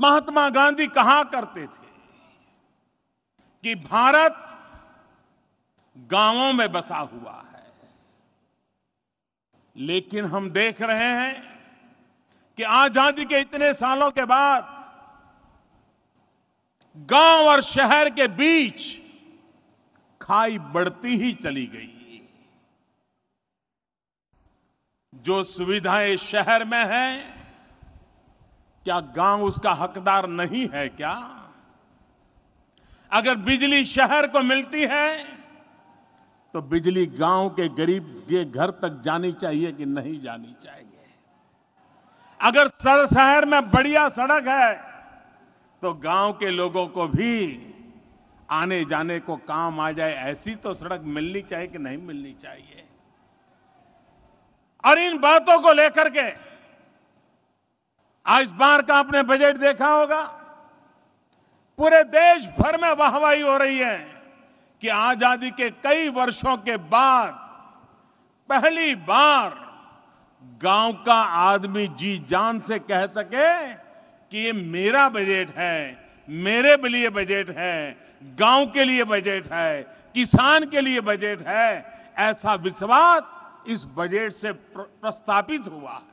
महात्मा गांधी कहा करते थे कि भारत गांवों में बसा हुआ है लेकिन हम देख रहे हैं कि आजादी के इतने सालों के बाद गांव और शहर के बीच खाई बढ़ती ही चली गई जो सुविधाएं शहर में हैं क्या गांव उसका हकदार नहीं है क्या अगर बिजली शहर को मिलती है तो बिजली गांव के गरीब के घर तक जानी चाहिए कि नहीं जानी चाहिए अगर सर शहर में बढ़िया सड़क है तो गांव के लोगों को भी आने जाने को काम आ जाए ऐसी तो सड़क मिलनी चाहिए कि नहीं मिलनी चाहिए और इन बातों को लेकर के आज बार का आपने बजट देखा होगा पूरे देश भर में वाहवाही हो रही है कि आजादी के कई वर्षों के बाद पहली बार गांव का आदमी जी जान से कह सके कि ये मेरा बजट है मेरे लिए बजट है गांव के लिए बजट है किसान के लिए बजट है ऐसा विश्वास इस बजट से प्रस्तापित हुआ है